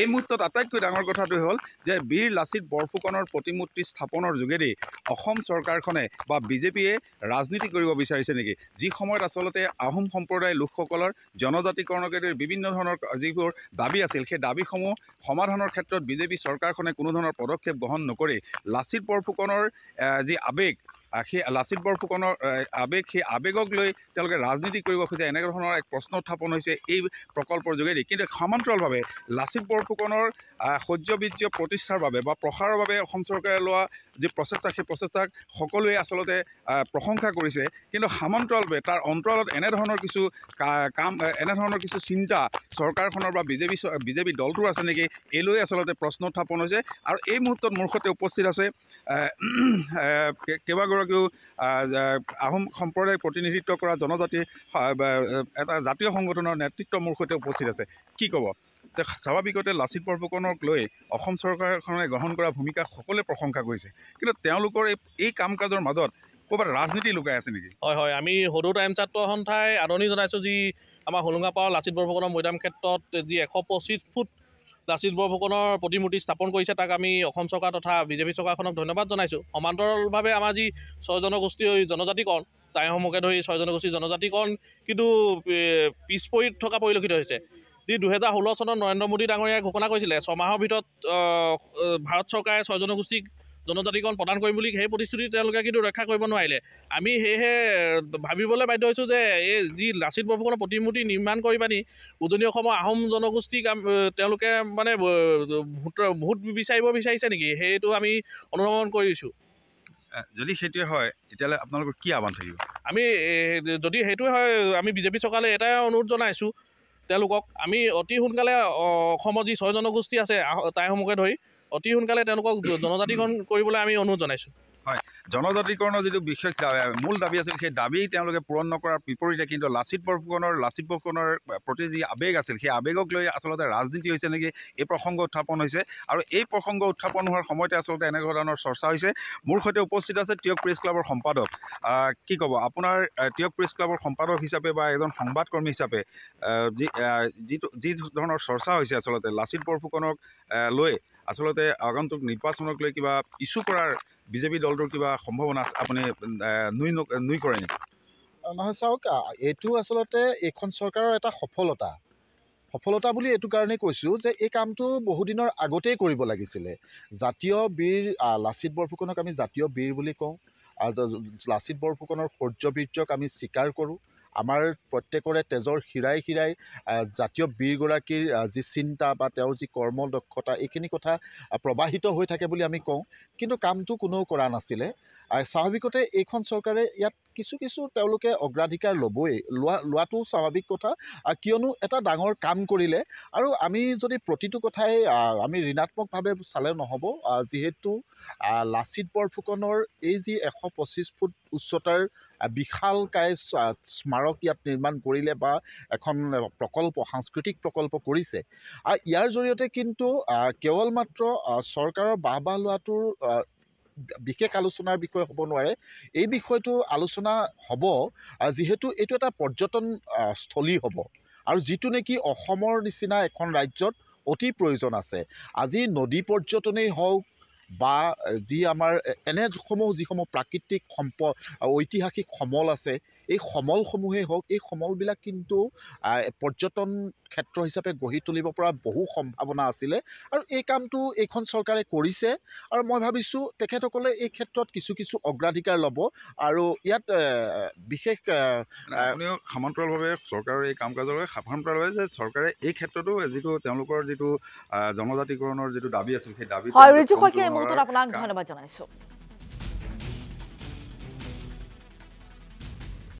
এই মুহূৰ্তত আটাইতকৈ ডাঙৰ কথাটো হ'ল যে বীৰ লাচিত বৰফুকনৰ প্ৰতিমূৰ্তি স্থাপনৰ যোগেদি অসম চৰকাৰখনে বা বিজেপিয়ে ৰাজনীতি কৰিব বিচাৰিছে নেকি যি সময়ত আচলতে আহোম সম্প্ৰদায়ৰ লোকসকলৰ জনজাতিকৰণকে ধৰি বিভিন্ন ধৰণৰ যিবোৰ দাবী আছিল সেই দাবীসমূহ সমাধানৰ ক্ষেত্ৰত বিজেপি চৰকাৰখনে কোনো ধৰণৰ পদক্ষেপ গ্ৰহণ নকৰি লাচিত বৰফুকনৰ যি আৱেগ সেই লাচিত বৰফুকনৰ আৱেগ সেই আৱেগক লৈ তেওঁলোকে ৰাজনীতি কৰিব খোজে এনেধৰণৰ এক প্ৰশ্ন উত্থাপন হৈছে এই প্ৰকল্পৰ যোগেদি কিন্তু সমান্তৰালভাৱে লাচিত বৰফুকনৰ সৌজ্যবীৰ্য প্ৰতিষ্ঠাৰ বাবে বা প্ৰসাৰৰ বাবে অসম চৰকাৰে লোৱা যি প্ৰচেষ্টা সেই প্ৰচেষ্টাক সকলোৱে আচলতে প্ৰশংসা কৰিছে কিন্তু সামান্তৰালভাৱে তাৰ অন্তৰালত এনেধৰণৰ কিছু কাম এনেধৰণৰ কিছু চিন্তা চৰকাৰখনৰ বা বিজেপি বিজেপি দলটোৰ আছে নেকি এই এইলৈ আচলতে প্ৰশ্ন উত্থাপন হৈছে আৰু এই মুহূৰ্তত মোৰ সৈতে উপস্থিত আছে কেইবাগৰাকী এগৰাকীও আহোম সম্প্ৰদায় প্ৰতিনিধিত্ব কৰা জনজাতি এটা জাতীয় সংগঠনৰ নেতৃত্ব মোৰ সৈতে উপস্থিত আছে কি ক'ব যে স্বাভাৱিকতে লাচিত বৰফুকনক লৈ অসম চৰকাৰখনে গ্ৰহণ কৰা ভূমিকা সকলোৱে প্ৰশংসা কৰিছে কিন্তু তেওঁলোকৰ এই এই কাম কাজৰ মাজত ক'ৰবাত ৰাজনীতি লুকাই আছে নেকি হয় হয় আমি সদৌ টাইম ছাত্ৰ সন্থাই আদৰণি জনাইছোঁ যি আমাৰ হোলোঙাপাৰৰ লাচিত বৰফুকনৰ মৈদাম ক্ষেত্ৰত যি এশ পঁচিছ ফুট লাচিত বৰফুকনৰ প্ৰতিমূৰ্তি স্থাপন কৰিছে তাক আমি অসম চৰকাৰ তথা বিজেপি চৰকাৰখনক ধন্যবাদ জনাইছোঁ সমান্তৰালভাৱে আমাৰ যি ছয় স্বজনগোষ্ঠী জনজাতিকৰণ টাইসমূহকে ধৰি ছয় জনগোষ্ঠীৰ জনজাতিকৰণ কিন্তু পিছ পৰি থকা পৰিলক্ষিত হৈছে যি দুহেজাৰ ষোল্ল চনত নৰেন্দ্ৰ মোদী ডাঙৰীয়াই ঘোষণা কৰিছিলে ছমাহৰ ভিতৰত ভাৰত চৰকাৰে ছয় জনগোষ্ঠীক জনজাতিকৰণ প্ৰদান কৰিম বুলি সেই প্ৰতিশ্ৰুতি তেওঁলোকে কিন্তু ৰক্ষা কৰিব নোৱাৰিলে আমি সেয়েহে ভাবিবলৈ বাধ্য হৈছোঁ যে এই যি লাচিত বৰফুকনৰ প্ৰতিমূৰ্তি নিৰ্মাণ কৰি পানি উজনি অসমৰ আহোম জনগোষ্ঠীক তেওঁলোকে মানে ভোট বিচাৰিব বিচাৰিছে নেকি সেইটো আমি অনুধাৱন কৰিছোঁ যদি সেইটোৱে হয় তেতিয়াহ'লে আপোনালোকৰ কি আহ্বান থাকিব আমি যদি সেইটোৱে হয় আমি বিজেপি চৰকাৰলৈ এটাই অনুৰোধ জনাইছোঁ তেওঁলোকক আমি অতি সোনকালে অসমৰ যি ছয় জনগোষ্ঠী আছে তাইসমূহকে ধৰি অতি সোনকালে তেওঁলোকক জনজাতিকৰণ কৰিবলৈ আমি অনুৰোধ জনাইছোঁ হয় জনজাতিকৰণৰ যিটো বিশেষ মূল দাবী আছিল সেই দাবী তেওঁলোকে পূৰণ নকৰাৰ বিপৰীতে কিন্তু লাচিত বৰফুকনৰ লাচিত বৰফুকনৰ প্ৰতি যি আৱেগ আছিল সেই আৱেগক লৈ আচলতে ৰাজনীতি হৈছে নেকি এই প্ৰসংগ উত্থাপন হৈছে আৰু এই প্ৰসংগ উত্থাপন হোৱাৰ সময়তে আচলতে এনেধৰণৰ চৰ্চা হৈছে মোৰ সৈতে উপস্থিত আছে তিয়ক প্ৰেছ ক্লাবৰ সম্পাদক কি ক'ব আপোনাৰ তিয়ক প্ৰেছ ক্লাবৰ সম্পাদক হিচাপে বা এজন সংবাদকৰ্মী হিচাপে যি যিটো যি ধৰণৰ চৰ্চা হৈছে আচলতে লাচিত বৰফুকনক লৈ আচলতে আগন্তুক নিৰ্বাচনক লৈ কিবা ইছ্যু কৰাৰ বিজেপি দলটোৰ কিবা সম্ভাৱনা আপুনি নুই নুই কৰে নেকি নহয় চাওক এইটো আচলতে এইখন চৰকাৰৰ এটা সফলতা সফলতা বুলি এইটো কাৰণেই কৈছোঁ যে এই কামটো বহুদিনৰ আগতেই কৰিব লাগিছিলে জাতীয় বীৰ লাচিত বৰফুকনক আমি জাতীয় বীৰ বুলি কওঁ লাচিত বৰফুকনৰ শৌৰ্যবীৰ্যক আমি স্বীকাৰ কৰোঁ আমাৰ প্ৰত্যেকৰে তেজৰ শিৰাই শিৰাই জাতীয় বীৰগৰাকীৰ যি চিন্তা বা তেওঁৰ যি কৰ্ম দক্ষতা এইখিনি কথা প্ৰবাহিত হৈ থাকে বুলি আমি কওঁ কিন্তু কামটো কোনেও কৰা নাছিলে স্বাভাৱিকতে এইখন চৰকাৰে ইয়াত কিছু কিছু তেওঁলোকে অগ্ৰাধিকাৰ ল'বই লোৱা লোৱাটোও স্বাভাৱিক কথা কিয়নো এটা ডাঙৰ কাম কৰিলে আৰু আমি যদি প্ৰতিটো কথাই আমি ঋণাত্মকভাৱে চালে নহ'ব যিহেতু লাচিত বৰফুকনৰ এই যি এশ পঁচিছ ফুট উচ্চতাৰ বিশালকায় স্মাৰক ইয়াত নিৰ্মাণ কৰিলে বা এখন প্ৰকল্প সাংস্কৃতিক প্ৰকল্প কৰিছে আৰু ইয়াৰ জৰিয়তে কিন্তু কেৱল মাত্ৰ চৰকাৰৰ বাহ বাহ লোৱাটোৰ বিশেষ আলোচনাৰ বিষয়ে হ'ব নোৱাৰে এই বিষয়টো আলোচনা হ'ব যিহেতু এইটো এটা পৰ্যটনস্থলী হ'ব আৰু যিটো নেকি অসমৰ নিচিনা এখন ৰাজ্যত অতি প্ৰয়োজন আছে আজি নদী পৰ্যটনেই হওক বা যি আমাৰ এনেসমূহ যিসমূহ প্ৰাকৃতিক সম্প ঐতিহাসিক সমল আছে এই সমলসমূহেই হওক এই সমলবিলাক কিন্তু পৰ্যটন ক্ষেত্ৰ হিচাপে গঢ়ি তুলিব পৰা বহু সম্ভাৱনা আছিলে আৰু এই কামটো এইখন চৰকাৰে কৰিছে আৰু মই ভাবিছোঁ তেখেতসকলে এই ক্ষেত্ৰত কিছু কিছু অগ্ৰাধিকাৰ ল'ব আৰু ইয়াত বিশেষ সামান্তৰালভাৱে চৰকাৰৰ এই কাম কাজৰ সামান্তৰালভাৱে যে চৰকাৰে এই ক্ষেত্ৰতো যিটো তেওঁলোকৰ যিটো জনজাতিকৰণৰ যিটো দাবী আছিল সেই দাবী 후보들하고 난 관련 받잖아요.